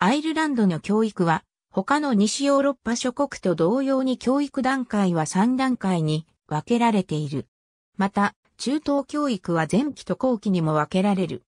アイルランドの教育は、他の西ヨーロッパ諸国と同様に教育段階は3段階に分けられている。また、中東教育は前期と後期にも分けられる。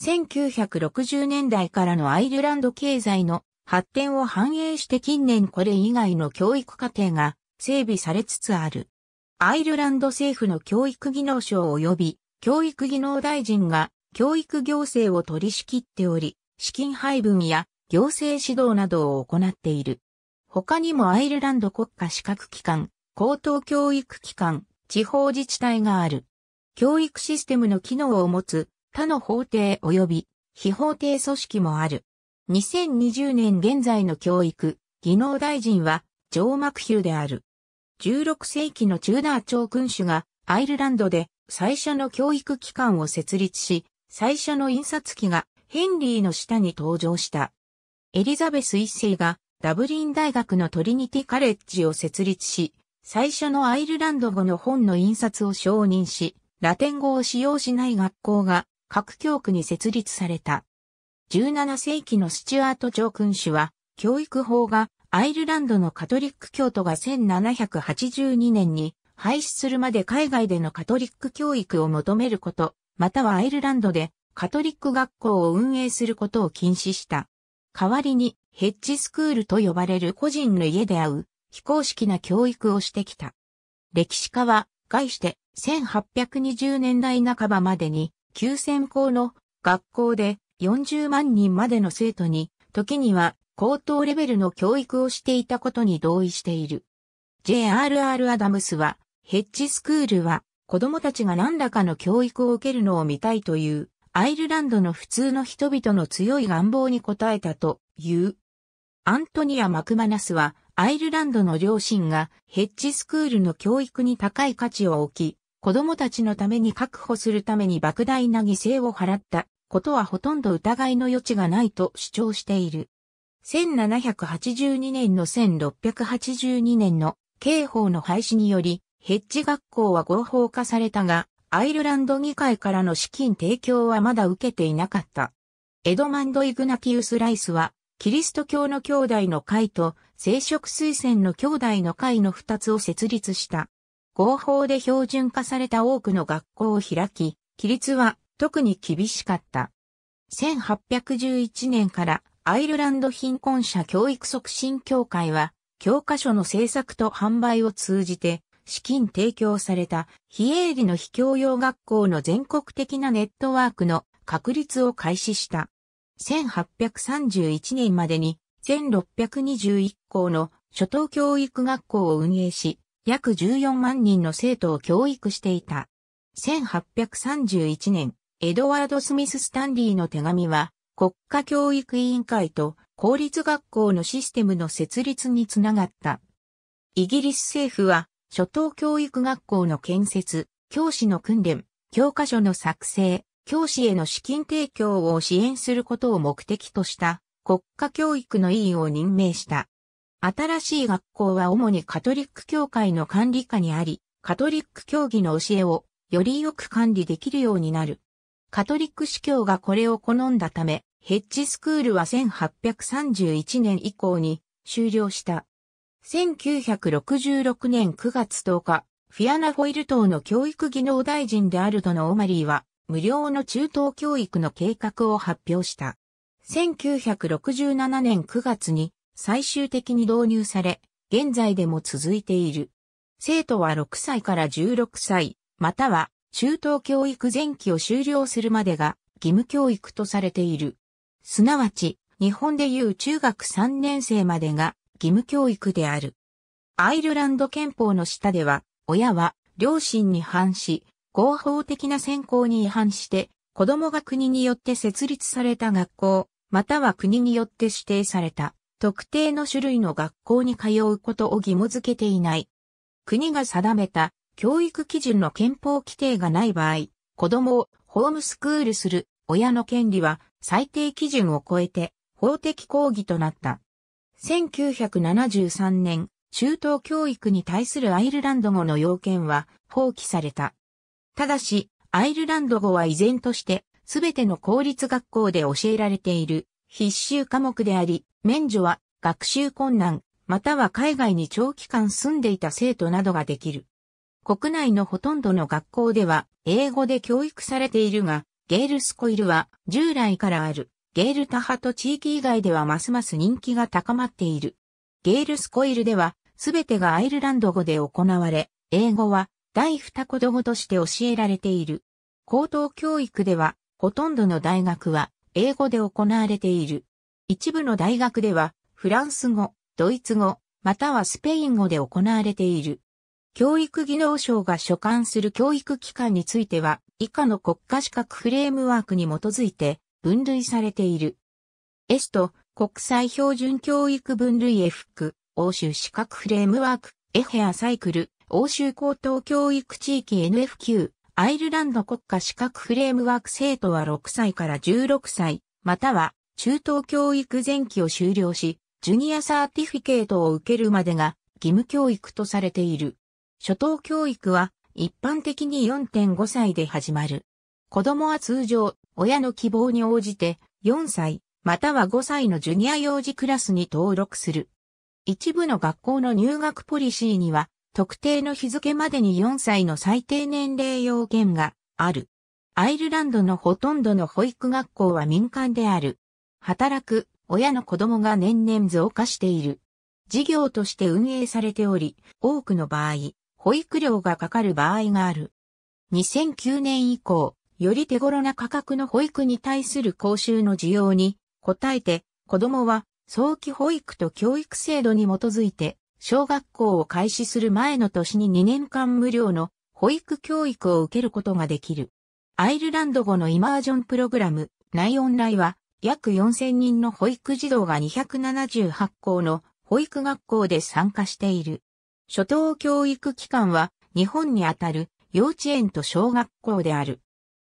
1960年代からのアイルランド経済の発展を反映して近年これ以外の教育課程が整備されつつある。アイルランド政府の教育技能省及び教育技能大臣が教育行政を取り仕切っており、資金配分や行政指導などを行っている。他にもアイルランド国家資格機関、高等教育機関、地方自治体がある。教育システムの機能を持つ他の法廷及び非法廷組織もある。2020年現在の教育、技能大臣はジョー・マクヒューである。16世紀のチューダー朝君主がアイルランドで最初の教育機関を設立し、最初の印刷機がヘンリーの下に登場した。エリザベス一世がダブリン大学のトリニティカレッジを設立し、最初のアイルランド語の本の印刷を承認し、ラテン語を使用しない学校が各教区に設立された。17世紀のスチュアート長君主は、教育法がアイルランドのカトリック教徒が1782年に廃止するまで海外でのカトリック教育を求めること、またはアイルランドでカトリック学校を運営することを禁止した。代わりにヘッジスクールと呼ばれる個人の家で会う非公式な教育をしてきた。歴史家は、概して1820年代半ばまでに9000校の学校で40万人までの生徒に、時には高等レベルの教育をしていたことに同意している。J.R.R. アダムスは、ヘッジスクールは子供たちが何らかの教育を受けるのを見たいというアイルランドの普通の人々の強い願望に応えたという。アントニア・マクマナスは、アイルランドの両親がヘッジスクールの教育に高い価値を置き、子供たちのために確保するために莫大な犠牲を払ったことはほとんど疑いの余地がないと主張している。1782年の1682年の刑法の廃止により、ヘッジ学校は合法化されたが、アイルランド議会からの資金提供はまだ受けていなかった。エドマンド・イグナキウス・ライスは、キリスト教の兄弟の会と聖職推薦の兄弟の会の二つを設立した。合法で標準化された多くの学校を開き、規律は特に厳しかった。1811年からアイルランド貧困者教育促進協会は、教科書の制作と販売を通じて、資金提供された非営利の非教養学校の全国的なネットワークの確立を開始した。1831年までに1621校の初等教育学校を運営し、約14万人の生徒を教育していた。1831年、エドワード・スミス・スタンリーの手紙は、国家教育委員会と公立学校のシステムの設立につながった。イギリス政府は初等教育学校の建設、教師の訓練、教科書の作成、教師への資金提供を支援することを目的とした国家教育の委員を任命した。新しい学校は主にカトリック教会の管理下にあり、カトリック教義の教えをよりよく管理できるようになる。カトリック司教がこれを好んだため、ヘッジスクールは1831年以降に終了した。1966年9月10日、フィアナ・ホイル島の教育技能大臣であるとのオマリーは、無料の中等教育の計画を発表した。1967年9月に最終的に導入され、現在でも続いている。生徒は6歳から16歳、または中等教育前期を終了するまでが義務教育とされている。すなわち、日本でいう中学3年生までが義務教育である。アイルランド憲法の下では、親は両親に反し、合法的な選考に違反して、子供が国によって設立された学校、または国によって指定された特定の種類の学校に通うことを義務付けていない。国が定めた教育基準の憲法規定がない場合、子供をホームスクールする親の権利は最低基準を超えて法的抗議となった。1973年、中等教育に対するアイルランド語の要件は放棄された。ただし、アイルランド語は依然として、すべての公立学校で教えられている必修科目であり、免除は学習困難、または海外に長期間住んでいた生徒などができる。国内のほとんどの学校では英語で教育されているが、ゲールスコイルは従来からあるゲールタハト地域以外ではますます人気が高まっている。ゲールスコイルでは、すべてがアイルランド語で行われ、英語は第二言語として教えられている。高等教育では、ほとんどの大学は英語で行われている。一部の大学では、フランス語、ドイツ語、またはスペイン語で行われている。教育技能省が所管する教育機関については、以下の国家資格フレームワークに基づいて、分類されている。エスト、国際標準教育分類 F 区、欧州資格フレームワーク、エヘアサイクル、欧州高等教育地域 NFQ、アイルランド国家資格フレームワーク生徒は6歳から16歳、または中等教育前期を修了し、ジュニアサーティフィケートを受けるまでが義務教育とされている。初等教育は一般的に4.5歳で始まる。子供は通常親の希望に応じて4歳または5歳のジュニア幼児クラスに登録する。一部の学校の入学ポリシーには特定の日付までに4歳の最低年齢要件がある。アイルランドのほとんどの保育学校は民間である。働く親の子供が年々増加している。事業として運営されており、多くの場合、保育料がかかる場合がある。2009年以降、より手頃な価格の保育に対する講習の需要に応えて、子供は早期保育と教育制度に基づいて、小学校を開始する前の年に2年間無料の保育教育を受けることができる。アイルランド語のイマージョンプログラム、ナイオンライは、約4000人の保育児童が278校の保育学校で参加している。初等教育機関は、日本にあたる幼稚園と小学校である。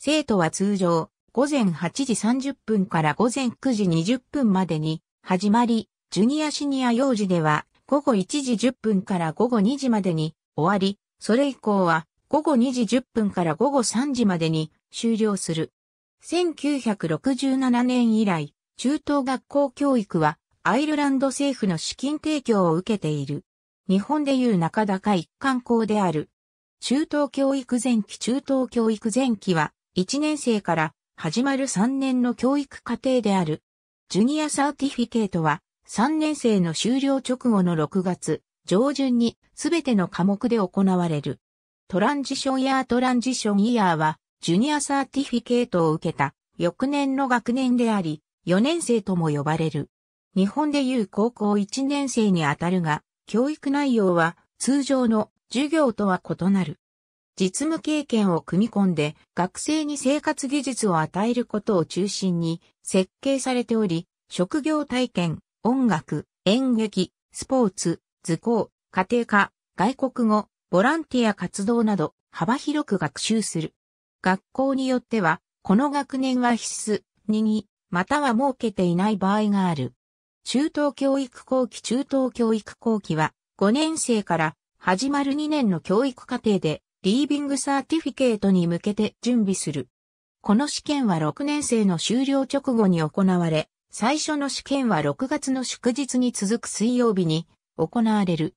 生徒は通常、午前8時30分から午前9時20分までに始まり、ジュニアシニア幼児では午後1時10分から午後2時までに終わり、それ以降は午後2時10分から午後3時までに終了する。1967年以来、中等学校教育はアイルランド政府の資金提供を受けている。日本でいう中高一貫校である。中等教育前期中等教育前期は1年生から始まる3年の教育課程である。ジュニアサーティフィケートは3年生の終了直後の6月上旬にすべての科目で行われる。トランジションやトランジションイヤーはジュニアサーティフィケートを受けた翌年の学年であり、4年生とも呼ばれる。日本でいう高校1年生にあたるが、教育内容は通常の授業とは異なる。実務経験を組み込んで学生に生活技術を与えることを中心に設計されており、職業体験、音楽、演劇、スポーツ、図工、家庭科、外国語、ボランティア活動など幅広く学習する。学校によっては、この学年は必須、にに、または設けていない場合がある。中等教育後期中等教育後期は、5年生から始まる2年の教育課程でリービングサーティフィケートに向けて準備する。この試験は6年生の終了直後に行われ、最初の試験は6月の祝日に続く水曜日に行われる。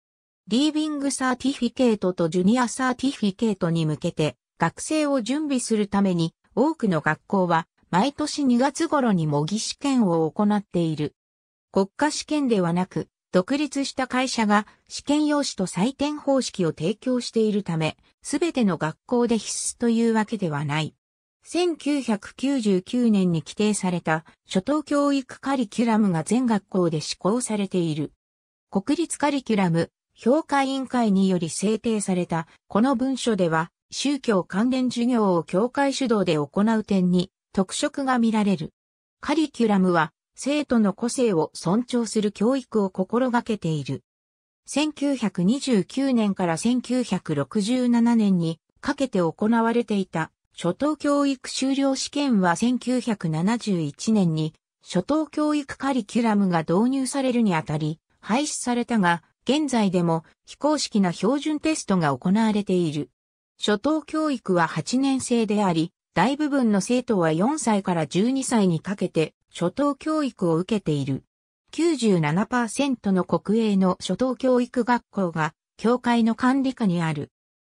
リービングサーティフィケートとジュニアサーティフィケートに向けて学生を準備するために多くの学校は毎年2月頃に模擬試験を行っている。国家試験ではなく独立した会社が試験用紙と採点方式を提供しているため、すべての学校で必須というわけではない。1999年に規定された初等教育カリキュラムが全学校で施行されている。国立カリキュラム評価委員会により制定されたこの文書では宗教関連授業を教会主導で行う点に特色が見られる。カリキュラムは生徒の個性を尊重する教育を心がけている。1929年から1967年にかけて行われていた初等教育修了試験は1971年に初等教育カリキュラムが導入されるにあたり廃止されたが現在でも非公式な標準テストが行われている。初等教育は8年生であり、大部分の生徒は4歳から12歳にかけて初等教育を受けている。97%の国営の初等教育学校が、教会の管理下にある。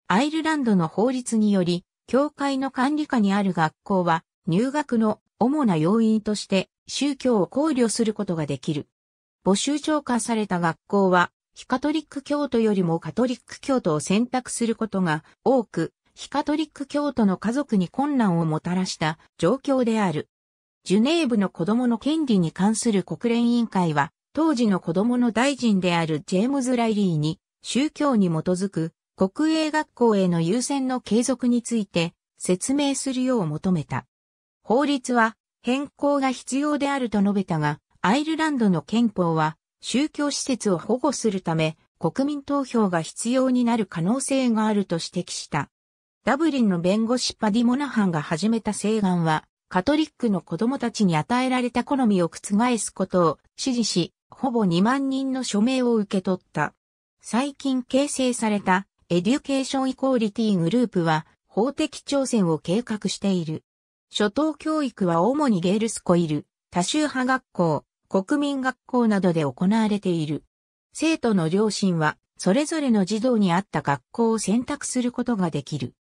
アイルランドの法律により、教会の管理下にある学校は、入学の主な要因として、宗教を考慮することができる。募集超過された学校は、非カトリック教徒よりもカトリック教徒を選択することが多く、非カトリック教徒の家族に困難をもたらした状況である。ジュネーブの子供の権利に関する国連委員会は、当時の子供の大臣であるジェームズ・ライリーに、宗教に基づく国営学校への優先の継続について説明するよう求めた。法律は変更が必要であると述べたが、アイルランドの憲法は宗教施設を保護するため国民投票が必要になる可能性があると指摘した。ダブリンの弁護士パディ・モナハンが始めた請願はカトリックの子供たちに与えられた好みを覆すことを支持し、ほぼ2万人の署名を受け取った。最近形成されたエデュケーションイコーリティグループは法的挑戦を計画している。初等教育は主にゲールスコイル、多州派学校、国民学校などで行われている。生徒の両親はそれぞれの児童に合った学校を選択することができる。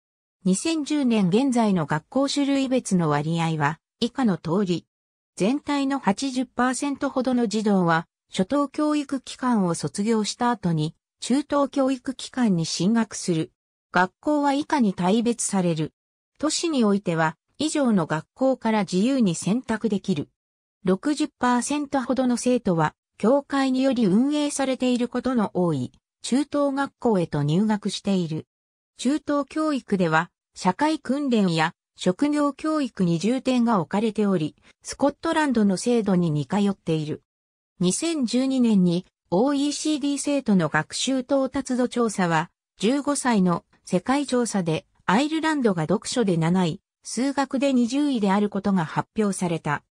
2010年現在の学校種類別の割合は以下の通り。全体の80%ほどの児童は初等教育機関を卒業した後に中等教育機関に進学する。学校は以下に大別される。都市においては以上の学校から自由に選択できる。60%ほどの生徒は教会により運営されていることの多い中等学校へと入学している。中等教育では社会訓練や職業教育に重点が置かれており、スコットランドの制度に似通っている。2012年に OECD 生徒の学習到達度調査は、15歳の世界調査でアイルランドが読書で7位、数学で20位であることが発表された。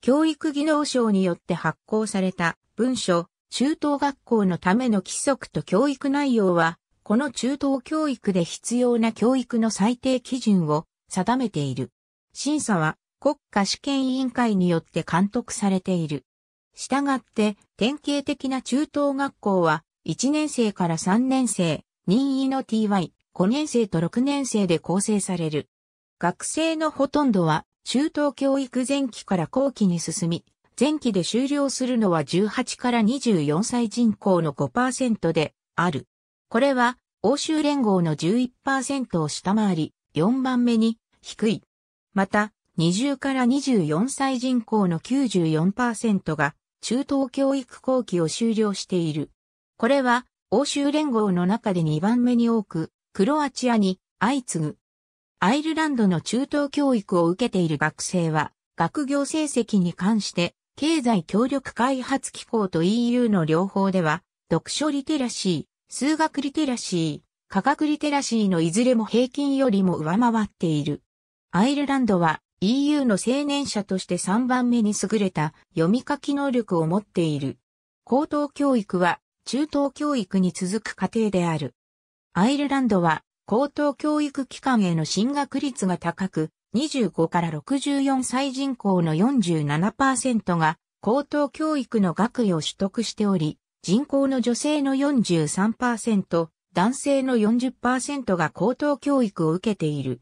教育技能省によって発行された文書、中等学校のための規則と教育内容は、この中等教育で必要な教育の最低基準を定めている。審査は国家試験委員会によって監督されている。したがって、典型的な中等学校は、1年生から3年生、任意の TY、5年生と6年生で構成される。学生のほとんどは、中等教育前期から後期に進み、前期で終了するのは18から24歳人口の5%である。これは欧州連合の11%を下回り、4番目に低い。また、20から24歳人口の94%が中等教育後期を終了している。これは欧州連合の中で2番目に多く、クロアチアに相次ぐ。アイルランドの中等教育を受けている学生は、学業成績に関して、経済協力開発機構と EU の両方では、読書リテラシー、数学リテラシー、科学リテラシーのいずれも平均よりも上回っている。アイルランドは EU の青年者として3番目に優れた読み書き能力を持っている。高等教育は中等教育に続く過程である。アイルランドは高等教育機関への進学率が高く、25から64歳人口の47%が高等教育の学位を取得しており、人口の女性の43%、男性の40%が高等教育を受けている。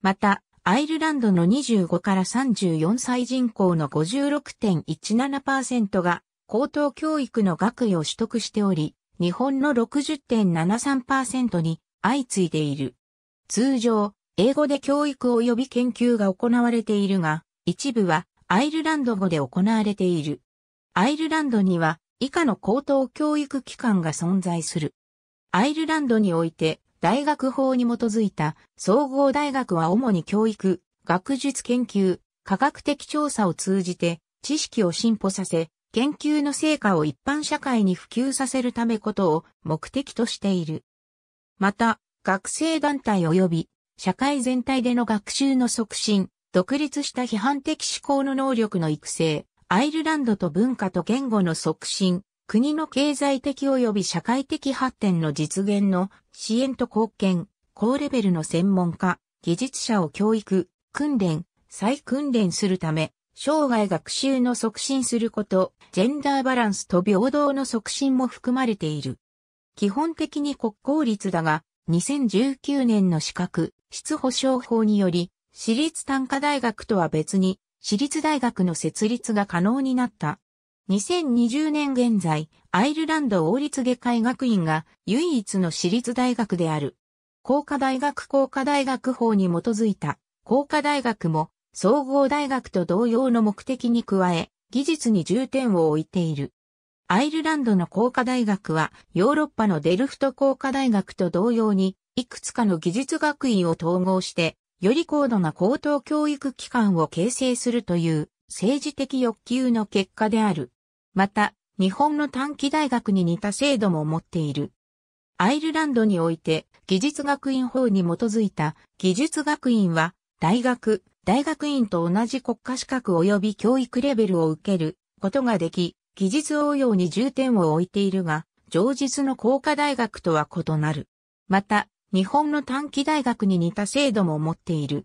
また、アイルランドの25から34歳人口の56.17%が高等教育の学位を取得しており、日本の60.73%に相次いでいる。通常、英語で教育及び研究が行われているが、一部はアイルランド語で行われている。アイルランドには以下の高等教育機関が存在する。アイルランドにおいて大学法に基づいた総合大学は主に教育、学術研究、科学的調査を通じて知識を進歩させ、研究の成果を一般社会に普及させるためことを目的としている。また、学生団体及び社会全体での学習の促進、独立した批判的思考の能力の育成、アイルランドと文化と言語の促進、国の経済的及び社会的発展の実現の支援と貢献、高レベルの専門家、技術者を教育、訓練、再訓練するため、生涯学習の促進すること、ジェンダーバランスと平等の促進も含まれている。基本的に国公立だが、2019年の資格、質保障法により、私立短科大学とは別に、私立大学の設立が可能になった。2020年現在、アイルランド王立外科医学院が唯一の私立大学である。工科大学工科大学法に基づいた工科大学も総合大学と同様の目的に加え、技術に重点を置いている。アイルランドの工科大学はヨーロッパのデルフト工科大学と同様にいくつかの技術学院を統合してより高度な高等教育機関を形成するという政治的欲求の結果である。また、日本の短期大学に似た制度も持っている。アイルランドにおいて、技術学院法に基づいた技術学院は、大学、大学院と同じ国家資格及び教育レベルを受けることができ、技術応用に重点を置いているが、上述の工科大学とは異なる。また、日本の短期大学に似た制度も持っている。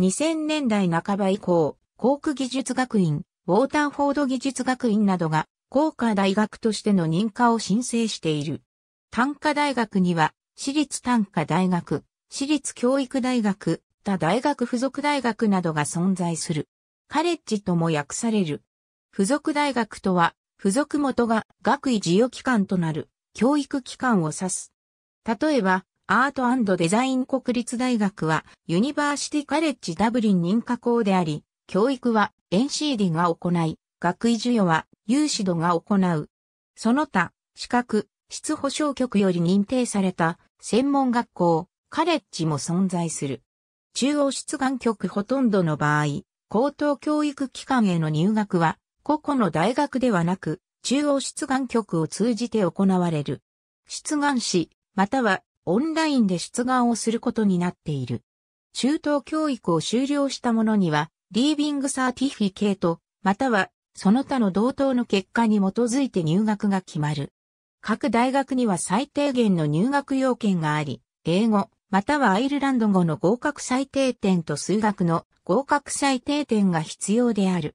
2000年代半ば以降、航空技術学院、ウォーターフォード技術学院などが、工科大学としての認可を申請している。短科大学には、私立短科大学、私立教育大学、他大学附属大学などが存在する。カレッジとも訳される。附属大学とは、附属元が学位授与機関となる教育機関を指す。例えば、アートデザイン国立大学はユニバーシティカレッジダブリン認可校であり、教育は NCD が行い、学位授与は有志度が行う。その他、資格、質保障局より認定された専門学校、カレッジも存在する。中央出願局ほとんどの場合、高等教育機関への入学は、個々の大学ではなく、中央出願局を通じて行われる。出願士、またはオンラインで出願をすることになっている。中等教育を修了した者には、リービングサーティフィケート、またはその他の同等の結果に基づいて入学が決まる。各大学には最低限の入学要件があり、英語、またはアイルランド語の合格最低点と数学の合格最低点が必要である。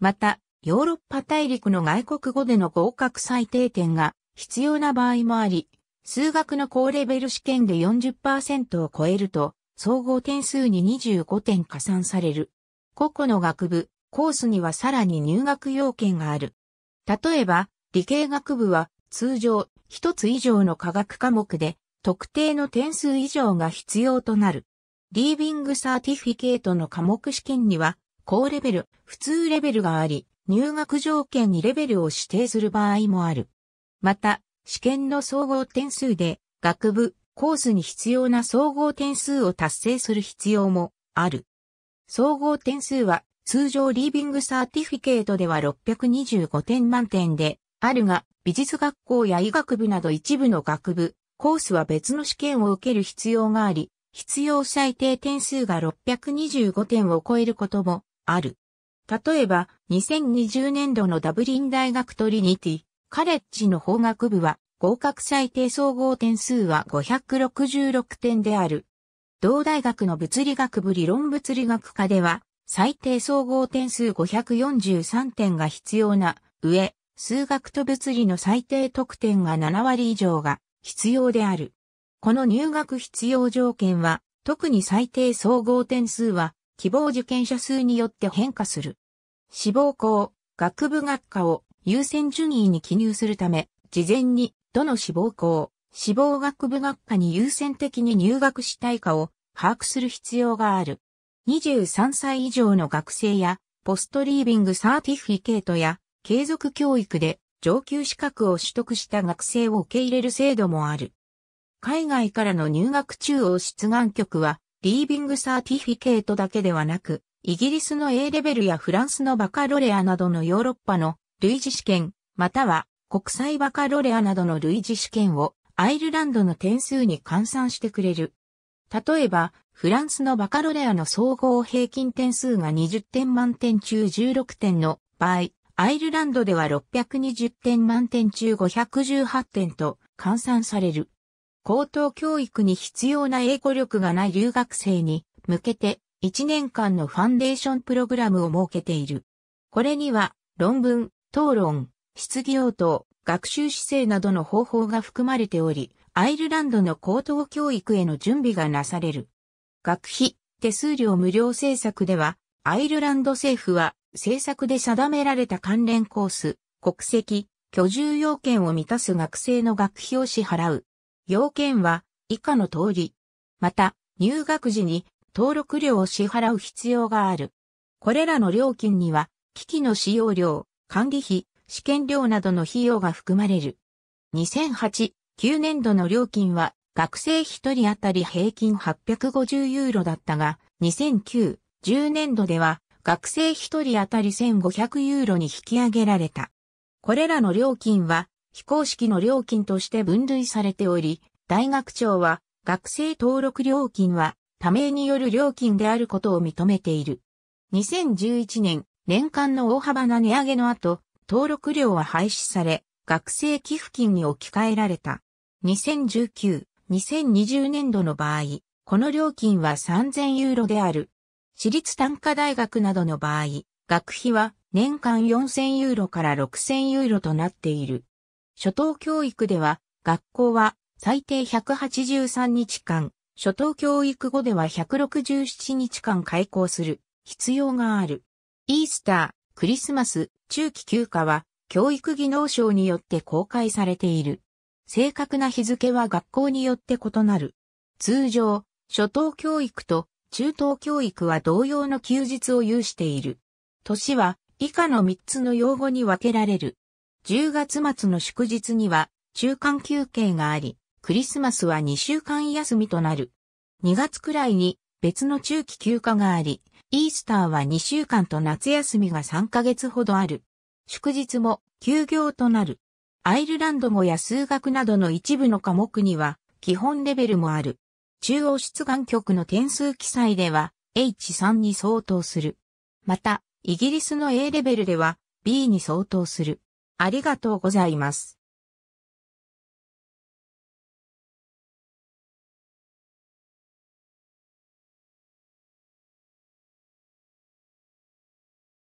また、ヨーロッパ大陸の外国語での合格最低点が必要な場合もあり、数学の高レベル試験で40%を超えると、総合点数に25点加算される。個々の学部、コースにはさらに入学要件がある。例えば、理系学部は通常一つ以上の科学科目で特定の点数以上が必要となる。リービングサーティフィケートの科目試験には高レベル、普通レベルがあり、入学条件にレベルを指定する場合もある。また、試験の総合点数で学部、コースに必要な総合点数を達成する必要もある。総合点数は通常リービングサーティフィケートでは625点満点であるが、美術学校や医学部など一部の学部、コースは別の試験を受ける必要があり、必要最低点数が625点を超えることもある。例えば、2020年度のダブリン大学トリニティカレッジの法学部は合格最低総合点数は566点である。同大学の物理学部理論物理学科では最低総合点数543点が必要な上、数学と物理の最低得点が7割以上が必要である。この入学必要条件は、特に最低総合点数は、希望受験者数によって変化する。志望校、学部学科を優先順位に記入するため、事前にどの志望校、志望学部学科に優先的に入学したいかを把握する必要がある。23歳以上の学生や、ポストリービングサーティフィケートや、継続教育で上級資格を取得した学生を受け入れる制度もある。海外からの入学中央出願局は、リービングサーティフィケートだけではなく、イギリスの A レベルやフランスのバカロレアなどのヨーロッパの類似試験、または国際バカロレアなどの類似試験をアイルランドの点数に換算してくれる。例えば、フランスのバカロレアの総合平均点数が20点満点中16点の場合、アイルランドでは620点満点中518点と換算される。高等教育に必要な英語力がない留学生に向けて1年間のファンデーションプログラムを設けている。これには論文、討論、質疑応答、学習姿勢などの方法が含まれており、アイルランドの高等教育への準備がなされる。学費、手数料無料政策では、アイルランド政府は政策で定められた関連コース、国籍、居住要件を満たす学生の学費を支払う。要件は以下の通り。また、入学時に登録料を支払う必要がある。これらの料金には、機器の使用料、管理費、試験料などの費用が含まれる。2008、9年度の料金は学生1人当たり平均850ユーロだったが、2009、10年度では学生1人当たり1500ユーロに引き上げられた。これらの料金は非公式の料金として分類されており、大学庁は学生登録料金は他名による料金であることを認めている。2011年、年間の大幅な値上げの後、登録料は廃止され、学生寄付金に置き換えられた。2019、2020年度の場合、この料金は3000ユーロである。私立短科大学などの場合、学費は年間4000ユーロから6000ユーロとなっている。初等教育では、学校は最低183日間、初等教育後では167日間開校する必要がある。イースター、クリスマス、中期休暇は、教育技能省によって公開されている。正確な日付は学校によって異なる。通常、初等教育と中等教育は同様の休日を有している。年は以下の3つの用語に分けられる。10月末の祝日には中間休憩があり、クリスマスは2週間休みとなる。2月くらいに別の中期休暇があり、イースターは2週間と夏休みが3ヶ月ほどある。祝日も休業となる。アイルランド語や数学などの一部の科目には基本レベルもある。中央出願局の点数記載では H3 に相当する。また、イギリスの A レベルでは B に相当する。ありがとうございます。